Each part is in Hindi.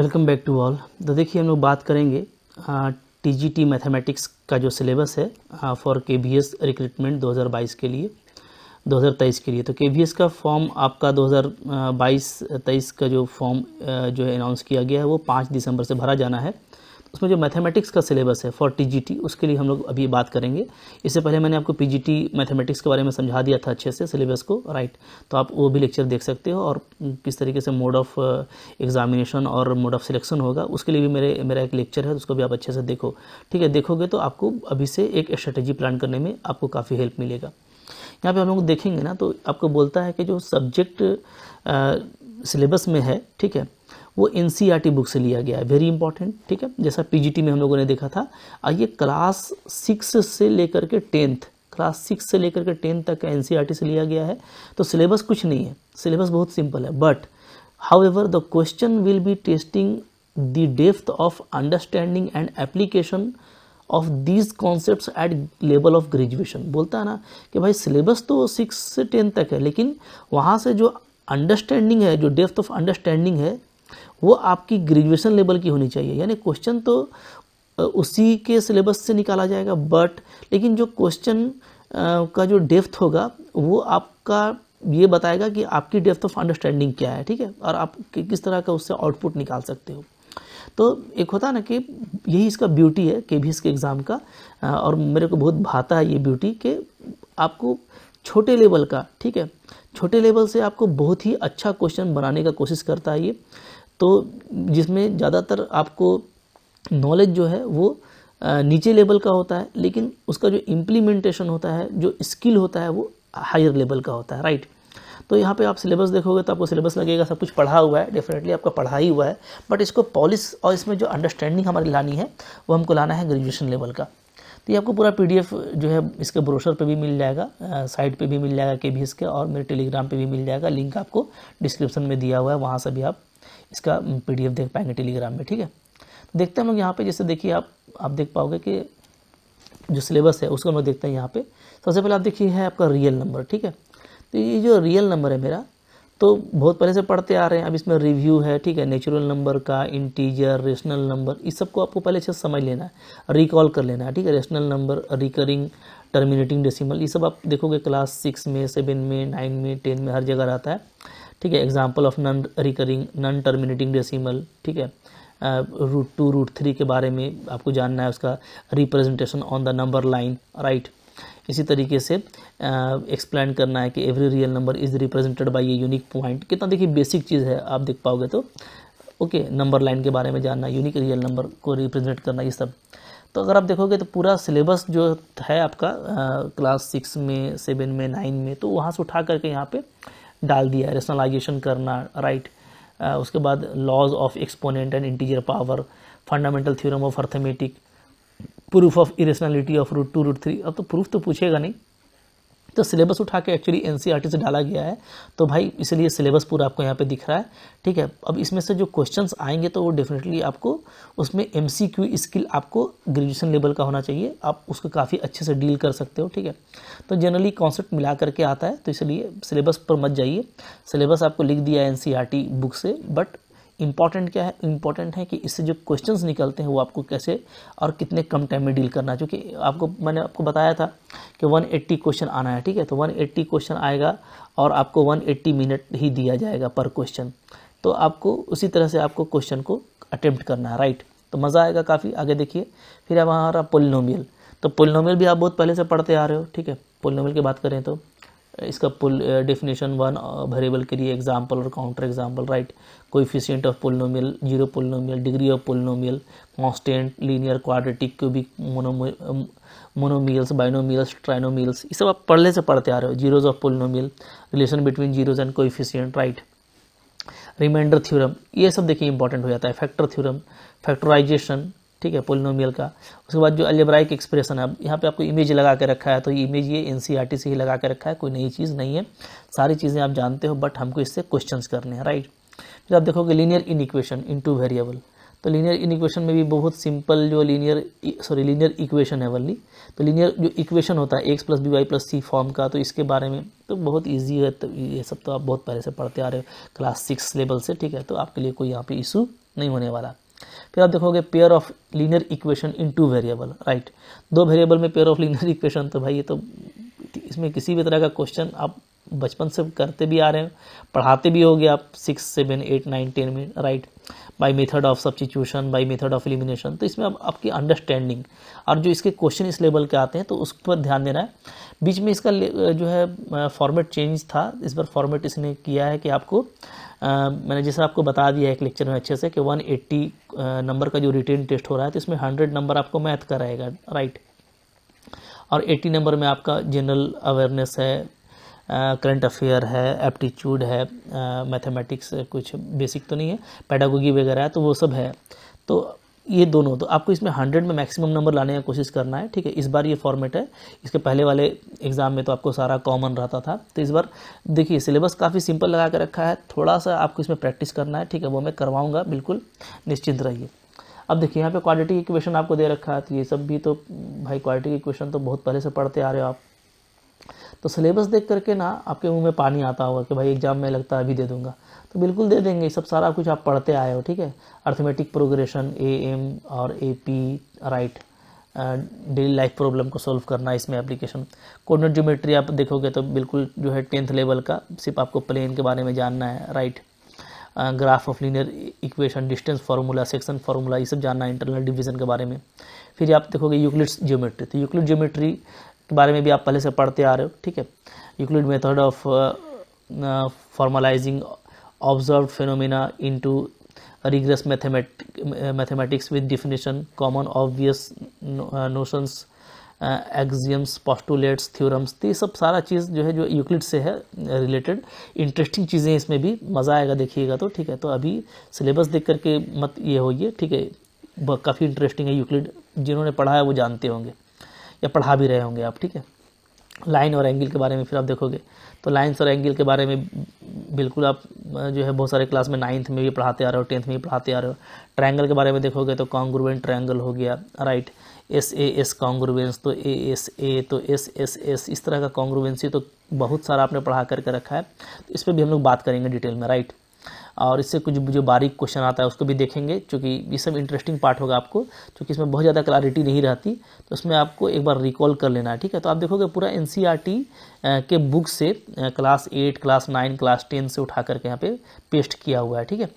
वेलकम बैक टू ऑल तो देखिए हम लोग बात करेंगे टी जी टी मैथमेटिक्स का जो सिलेबस है फॉर के बी एस रिक्रूटमेंट बाईस के लिए 2023 के लिए तो के बी एस का फॉर्म आपका 2022-23 का जो फॉर्म जो अनाउंस किया गया है वो 5 दिसंबर से भरा जाना है उसमें जो मैथमेटिक्स का सिलेबस है फॉर टी उसके लिए हम लोग अभी बात करेंगे इससे पहले मैंने आपको पी मैथमेटिक्स के बारे में समझा दिया था अच्छे से सिलेबस को राइट तो आप वो भी लेक्चर देख सकते हो और किस तरीके से मोड ऑफ एग्जामिनेशन और मोड ऑफ सिलेक्शन होगा उसके लिए भी मेरे मेरा एक लेक्चर है उसको भी आप अच्छे से देखो ठीक है देखोगे तो आपको अभी से एक स्ट्रेटेजी प्लान करने में आपको काफ़ी हेल्प मिलेगा यहाँ पर हम लोग देखेंगे ना तो आपको बोलता है कि जो सब्जेक्ट सिलेबस uh, में है ठीक है वो एन बुक e से लिया गया है वेरी इंपॉर्टेंट ठीक है जैसा पीजीटी में हम लोगों ने देखा था आइए क्लास सिक्स से लेकर के टेंथ क्लास सिक्स से लेकर के टेंथ तक का एन e से लिया गया है तो सिलेबस कुछ नहीं है सिलेबस बहुत सिंपल है but however the question will be testing the depth of understanding and application of these concept at level of graduation बोलता है ना कि भाई सिलेबस तो सिक्स से टेंथ तक है लेकिन वहाँ से जो अंडरस्टैंडिंग है जो डेफ्थ ऑफ अंडरस्टैंडिंग है वो आपकी ग्रेजुएशन लेवल की होनी चाहिए यानी क्वेश्चन तो उसी के सिलेबस से निकाला जाएगा बट लेकिन जो क्वेश्चन का जो डेप्थ होगा वो आपका ये बताएगा कि आपकी डेफ्थ ऑफ अंडरस्टैंडिंग क्या है ठीक है और आप किस तरह का उससे आउटपुट निकाल सकते हो तो एक होता है ना कि यही इसका ब्यूटी है के के एग्ज़ाम का और मेरे को बहुत भाता है ये ब्यूटी कि आपको छोटे लेवल का ठीक है छोटे लेवल से आपको बहुत ही अच्छा क्वेश्चन बनाने का कोशिश करता है ये तो जिसमें ज़्यादातर आपको नॉलेज जो है वो नीचे लेवल का होता है लेकिन उसका जो इम्प्लीमेंटेशन होता है जो स्किल होता है वो हायर लेवल का होता है राइट तो यहाँ पे आप सिलेबस देखोगे तो आपको सिलेबस लगेगा सब कुछ पढ़ा हुआ है डेफिनेटली आपका पढ़ा ही हुआ है बट इसको पॉलिस और इसमें जो अंडरस्टैंडिंग हमारी लानी है वो हमको लाना है ग्रेजुएशन लेवल का तो ये आपको पूरा पीडीएफ जो है इसके ब्रोशर पे भी मिल जाएगा साइट पे भी मिल जाएगा के भी इसके और मेरे टेलीग्राम पे भी मिल जाएगा लिंक आपको डिस्क्रिप्शन में दिया हुआ है वहाँ से भी आप इसका पी देख पाएंगे टेलीग्राम में ठीक है तो देखते हैं हम लोग यहाँ पर जैसे देखिए आप आप देख पाओगे कि जो सिलेबस है उसको हम लोग देखते हैं यहाँ पर सबसे पहले आप देखिए है आपका रियल नंबर ठीक है तो ये जो रियल नंबर है मेरा तो बहुत पहले से पढ़ते आ रहे हैं अब इसमें रिव्यू है ठीक है नेचुरल नंबर का इंटीजर रेशनल नंबर इस सबको आपको पहले अच्छे से समझ लेना है रिकॉल कर लेना है ठीक है rational number recurring terminating decimal ये सब आप देखोगे क्लास सिक्स में सेवन में नाइन में टेन में हर जगह रहता है ठीक है example of non recurring non terminating decimal ठीक है रूट टू रूट थ्री के बारे में आपको जानना है उसका representation on the number line right इसी तरीके से एक्सप्लेन करना है कि every real number is represented by a unique point कितना देखिए बेसिक चीज़ है आप देख पाओगे तो ओके नंबर लाइन के बारे में जानना यूनिक रियल नंबर को रिप्रेजेंट करना ये सब तो अगर आप देखोगे तो पूरा सिलेबस जो है आपका क्लास क्लास सिक्स में सेवन में नाइन में तो वहाँ से उठा करके यहाँ पे डाल दिया है रेशनलाइजेशन करना राइट uh, उसके बाद laws of exponent and integer power fundamental theorem of arithmetic proof of irrationality of root two root three अब तो प्रूफ तो पूछेगा नहीं तो सिलेबस उठा के एक्चुअली एन सी से डाला गया है तो भाई इसलिए सिलेबस पूरा आपको यहाँ पे दिख रहा है ठीक है अब इसमें से जो क्वेश्चन आएंगे तो वो डेफिनेटली आपको उसमें एम स्किल आपको ग्रेजुएशन लेवल का होना चाहिए आप उसको काफ़ी अच्छे से डील कर सकते हो ठीक है तो जनरली कॉन्सेप्ट मिला करके आता है तो इसलिए सिलेबस पर मत जाइए सिलेबस आपको लिख दिया है एन बुक e से बट इंपॉर्टेंट क्या है इंपॉर्टेंट है कि इससे जो क्वेश्चंस निकलते हैं वो आपको कैसे और कितने कम टाइम में डील करना जो आपको मैंने आपको बताया था कि 180 क्वेश्चन आना है ठीक है तो 180 क्वेश्चन आएगा और आपको 180 मिनट ही दिया जाएगा पर क्वेश्चन तो आपको उसी तरह से आपको क्वेश्चन को अटैम्प्ट करना है राइट तो मज़ा आएगा काफ़ी आगे देखिए फिर अब हमारा पोलिनोमियल तो पोलिनोमियल भी आप बहुत पहले से पढ़ते आ रहे हो ठीक है पोलिनोमियल की बात करें तो इसका पुल डेफिनेशन वन वेरिएबल के लिए एग्जांपल और counter example right coefficient of polynomial zero polynomial degree of polynomial constant linear quadratic cubic monomials binomials trinomials ये सब आप पढ़ने से पढ़ते आ रहे हो zeros of polynomial relation between zeros and coefficient right remainder theorem ये सब देखिए इंपॉर्टेंट हो जाता है फैक्टर थ्योरम फैक्टराइजेशन ठीक है पोलिनोमियल का उसके बाद जो अलेब्राइक एक्सप्रेशन है यहाँ पे आपको इमेज लगा के रखा है तो ये इमेज ये एन से ही लगा के रखा है कोई नई चीज़ नहीं है सारी चीज़ें आप जानते हो बट हमको इससे क्वेश्चन करने हैं राइट फिर आप देखोगे linear in equation in two variable तो लीनियर इन इक्वेशन में भी बहुत सिंपल जो लीनियर सॉरी लीनियर इक्वेशन है वर्ली तो लीनियर जो इक्वेशन होता है x plus b y plus c form का तो इसके बारे में तो बहुत इजी है तो ये सब तो आप बहुत पहले से पढ़ते आ रहे हो क्लास सिक्स लेवल से ठीक है तो आपके लिए कोई यहाँ पे इशू नहीं होने वाला फिर आप देखोगे pair of linear equation in two variable right दो वेरिएबल में पेयर ऑफ लीनियर इक्वेशन तो भाई ये तो इसमें किसी भी तरह का क्वेश्चन आप बचपन से करते भी आ रहे हैं पढ़ाते भी होगे आप six seven eight nine ten में right by method of substitution by method of elimination तो इसमें अब आपकी अंडरस्टैंडिंग और जो इसके क्वेश्चन इस लेवल के आते हैं तो उस पर ध्यान देना है बीच में इसका जो है फॉर्मेट चेंज था इस बार फॉर्मेट इसने किया है कि आपको मैंने जैसा आपको बता दिया एक लेक्चर में अच्छे से कि 180 नंबर का जो रिटेन टेस्ट हो रहा है तो इसमें 100 नंबर आपको मैथ का रहेगा राइट और 80 नंबर में आपका जनरल अवेयरनेस है करंट अफेयर है एप्टीट्यूड है मैथमेटिक्स कुछ बेसिक तो नहीं है पैडागोगी वगैरह है तो वो सब है तो ये दोनों तो आपको इसमें हंड्रेड में मैक्सिमम नंबर लाने की कोशिश करना है ठीक है इस बार ये फॉर्मेट है इसके पहले वाले एग्जाम में तो आपको सारा कॉमन रहता था तो इस बार देखिए सिलेबस काफ़ी सिंपल लगा के रखा है थोड़ा सा आपको इसमें प्रैक्टिस करना है ठीक है वो मैं करवाऊँगा बिल्कुल निश्चिंत रहिए अब देखिए यहाँ पे क्वालिटी के क्वेश्चन आपको दे रखा है तो ये सब भी तो भाई क्वालिटी के क्वेश्चन तो बहुत पहले से पढ़ते आ रहे हो आप तो सिलेबस देख करके ना आपके मुंह में पानी आता होगा कि भाई एग्जाम में लगता है अभी दे दूंगा तो बिल्कुल दे देंगे सब सारा कुछ आप पढ़ते आए हो ठीक है अर्थमेटिक प्रोग्रेशन ए एम और A P right daily life problem को सॉल्व करना इसमें एप्लीकेशन कोर्डिनेट ज्योमेट्री आप देखोगे तो बिल्कुल जो है टेंथ लेवल का सिर्फ आपको प्लेन के बारे में जानना है right graph of linear equation distance formula section formula ये सब जानना है इंटरनल डिवीजन के बारे में फिर आप देखोगे यूक्लिड्स ज्योमेट्री तो यूक्लिड ज्योमेट्री के बारे में भी आप पहले से पढ़ते आ रहे हो ठीक है Euclid method of formalising observe phenomena into rigorous mathematic mathematics with definition common obvious notions axioms postulates theorems तो ये सब सारा चीज़ जो है जो यूक्लिड से है रिलेटेड इंटरेस्टिंग चीज़ें इसमें भी मज़ा आएगा देखिएगा तो ठीक है तो अभी सिलेबस देख करके मत ये होइए ठीक है काफ़ी इंटरेस्टिंग है यूक्लिड जिन्होंने पढ़ा है वो जानते होंगे या पढ़ा भी रहे होंगे आप ठीक है लाइन और एंगल के बारे में फिर आप देखोगे तो लाइन्स और एंगल के बारे में बिल्कुल आप जो है बहुत सारे क्लास में नाइन्थ में भी पढ़ाते आ रहे हो टेंथ में भी पढ़ाते आ रहे हो ट्रायंगल के बारे में देखोगे तो कॉन्ग्रुवेंट ट्रायंगल हो गया right S A S congruence तो ए एस ए तो एस एस एस इस तरह का कॉन्ग्रुवेंसी तो बहुत सारा आपने पढ़ा करके रखा है तो इस पर भी हम लोग बात करेंगे डिटेल में राइट और इससे कुछ जो बारीक क्वेश्चन आता है उसको भी देखेंगे क्योंकि ये सब इंटरेस्टिंग पार्ट होगा आपको क्योंकि इसमें बहुत ज़्यादा क्लैरिटी नहीं रहती तो उसमें आपको एक बार रिकॉल कर लेना है ठीक है तो आप देखोगे पूरा एन e के बुक से class eight class nine class ten से उठा करके यहाँ पे पेस्ट किया हुआ है ठीक है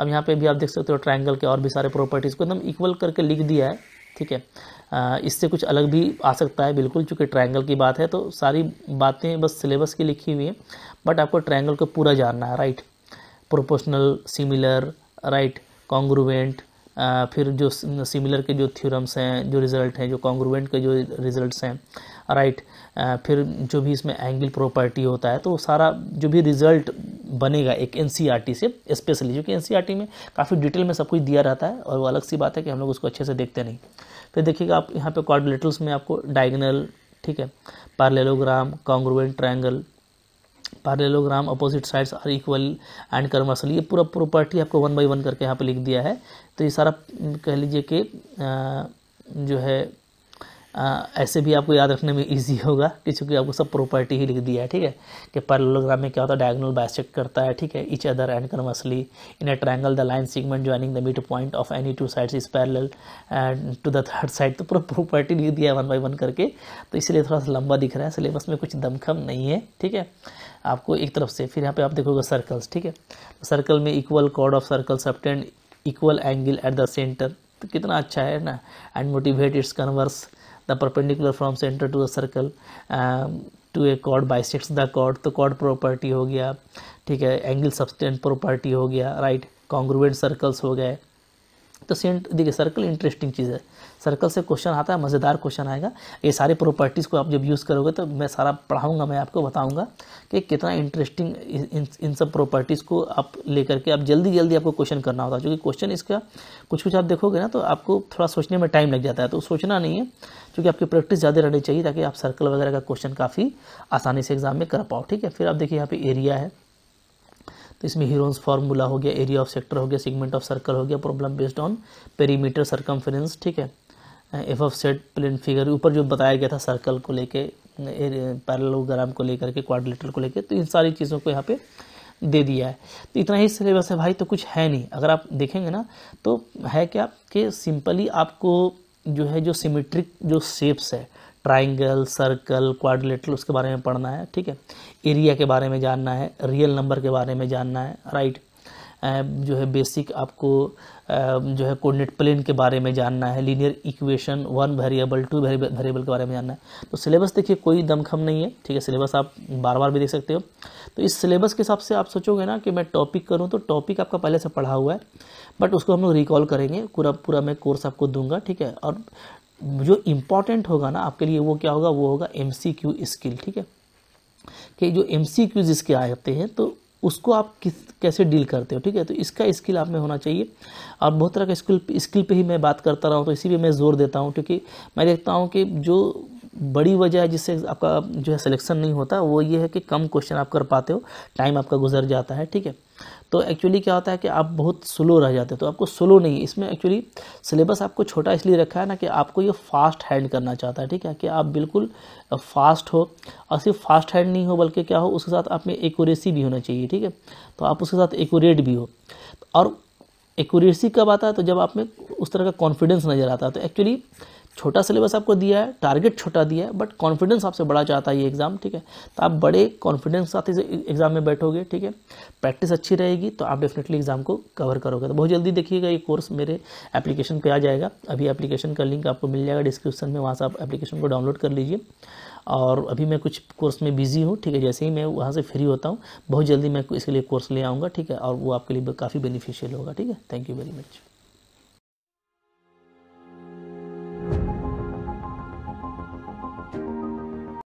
अब यहाँ पर भी आप देख सकते हो ट्राइंगल के और भी सारे प्रॉपर्टीज़ को एकदम इक्वल करके लिख दिया है ठीक है इससे कुछ अलग भी आ सकता है बिल्कुल चूँकि ट्रायंगल की बात है तो सारी बातें बस सिलेबस की लिखी हुई हैं बट आपको ट्रायंगल को पूरा जानना है right proportional similar right congruent फिर जो सिमिलर के जो थ्योरम्स हैं जो रिज़ल्ट हैं जो कॉन्ग्रुवेंट के जो रिज़ल्ट्स हैं राइट right, uh, फिर जो भी इसमें एंगल प्रॉपर्टी होता है तो सारा जो भी रिज़ल्ट बनेगा एक एन e से स्पेशली जो कि एन e में काफ़ी डिटेल में सब कुछ दिया रहता है और वो अलग सी बात है कि हम लोग उसको अच्छे से देखते नहीं फिर देखिएगा आप यहाँ पे क्वाड्रिलेटरल्स में आपको डायगनल ठीक है parallelogram congruent triangle parallelogram opposite sides are equal and कर्मर्सल ये पूरा प्रॉपर्टी आपको वन बाई वन करके यहाँ पे लिख दिया है तो ये सारा कह लीजिए कि जो है आ, ऐसे भी आपको याद रखने में इजी होगा कि चूँकि आपको सब प्रॉपर्टी ही लिख दिया है ठीक है कि पैरलोग्राम में क्या होता है डायगोनल बाइसेक्ट करता है ठीक है each other and conversely in a triangle the line segment joining the mid point of any two sides is parallel and to the third side तो पूरा प्रॉपर्टी लिख दिया है वन बाई वन करके तो इसलिए थोड़ा सा लंबा दिख रहा है सिलेबस में कुछ दमखम नहीं है ठीक है आपको एक तरफ से फिर यहाँ पे आप देखोगे सर्कल्स ठीक है सर्कल तो में equal chord of circle subtend equal angle at the centre तो कितना अच्छा है ना and motivate its converse the perpendicular from center to um, a circle to a chord bisects the chord तो कॉर्ड प्रॉपर्टी हो गया ठीक है एंगल सब्सटेंट प्रॉपर्टी हो गया राइट कॉन्ग्रुएंट सर्कल्स हो गए तो सेंट देखिए सर्कल इंटरेस्टिंग चीज़ है सर्कल से क्वेश्चन आता है मज़ेदार क्वेश्चन आएगा ये सारे प्रॉपर्टीज़ को आप जब यूज़ करोगे तो मैं सारा पढ़ाऊँगा मैं आपको बताऊँगा कि कितना इंटरेस्टिंग इन इन सब प्रॉपर्टीज़ को आप लेकर के आप जल्दी जल्दी आपको क्वेश्चन करना होता है क्योंकि क्वेश्चन इसका कुछ कुछ आप देखोगे ना तो आपको थोड़ा सोचने में टाइम लग जाता है तो सोचना नहीं है क्योंकि आपकी प्रैक्टिस ज़्यादा रहनी चाहिए ताकि आप सर्कल वगैरह का क्वेश्चन काफ़ी आसानी से एग्जाम में कर पाओ ठीक है फिर आप देखिए यहाँ पर एरिया है तो इसमें हीरोन्स फार्मूला हो गया एरिया ऑफ सेक्टर हो गया सिगमेंट ऑफ सर्कल हो गया problem based on perimeter circumference ठीक है F of set plane figure ऊपर जो बताया गया था सर्कल को लेके पैरलोग्राम को लेकर के क्वाड्रिलेटर को लेकर तो इन सारी चीज़ों को यहाँ पे दे दिया है तो इतना ही सिलेबस है भाई तो कुछ है नहीं अगर आप देखेंगे ना तो है क्या कि सिंपली आपको जो है जो सिमेट्रिक जो शेप्स है ट्राइंगल सर्कल क्वाड्रिलेटरल उसके बारे में पढ़ना है ठीक है एरिया के बारे में जानना है रियल नंबर के बारे में जानना है राइट जो है बेसिक आपको जो है कोऑर्डिनेट प्लेन के बारे में जानना है linear equation one variable two variable के बारे में जानना है तो सिलेबस देखिए कोई दमखम नहीं है ठीक है सिलेबस आप बार बार भी देख सकते हो तो इस सिलेबस के हिसाब से आप सोचोगे ना कि मैं टॉपिक करूँ तो टॉपिक आपका पहले से पढ़ा हुआ है बट उसको हम लोग रिकॉल करेंगे पूरा पूरा मैं कोर्स आपको दूंगा ठीक है और जो इम्पॉर्टेंट होगा ना आपके लिए वो क्या होगा वो होगा एम स्किल ठीक है कि जो एम सी जिसके आए होते हैं तो उसको आप किस कैसे डील करते हो ठीक है तो इसका स्किल आप में होना चाहिए और बहुत तरह का स्किल स्किल पे ही मैं बात करता रहा हूँ तो इसी पर मैं जोर देता हूँ क्योंकि मैं देखता हूँ कि जो बड़ी वजह जिससे आपका जो है सिलेक्शन नहीं होता वो ये है कि कम क्वेश्चन आप कर पाते हो टाइम आपका गुजर जाता है ठीक है तो एक्चुअली क्या होता है कि आप बहुत स्लो रह जाते हो तो आपको स्लो नहीं है इसमें एक्चुअली सिलेबस आपको छोटा इसलिए रखा है ना कि आपको ये फास्ट हैंड करना चाहता है ठीक है कि आप बिल्कुल फास्ट हो और सिर्फ फास्ट हैंड नहीं हो बल्कि क्या हो उसके साथ आप में एकूरेसी भी होना चाहिए ठीक है तो आप उसके साथ एकोरेट भी हो और एकोरेसी कब आता है तो जब आप में उस तरह का कॉन्फिडेंस नज़र आता है तो एक्चुअली छोटा सिलेबस आपको दिया है टारगेट छोटा दिया है बट कॉन्फिडेंस आपसे बड़ा चाहता है ये एग्ज़ाम ठीक है तो आप बड़े कॉन्फिडेंस साथ इस एग्ज़ाम में बैठोगे ठीक है प्रैक्टिस अच्छी रहेगी तो आप डेफिनेटली एग्ज़ाम को कवर करोगे तो बहुत जल्दी देखिएगा ये कोर्स मेरे एप्लीकेशन पे आ जाएगा अभी एप्लीकेशन का लिंक आपको मिल जाएगा डिस्क्रिप्शन में वहाँ से आप एप्लीकेशन को डाउनलोड कर लीजिए और अभी मैं कुछ कोर्स में बिज़ी हूँ ठीक है जैसे ही मैं वहाँ से फ्री होता हूँ बहुत जल्दी मैं इसके लिए कोर्स ले आऊँगा ठीक है और वो आपके लिए काफ़ी बेनिफिशियल होगा ठीक है थैंक यू वेरी मच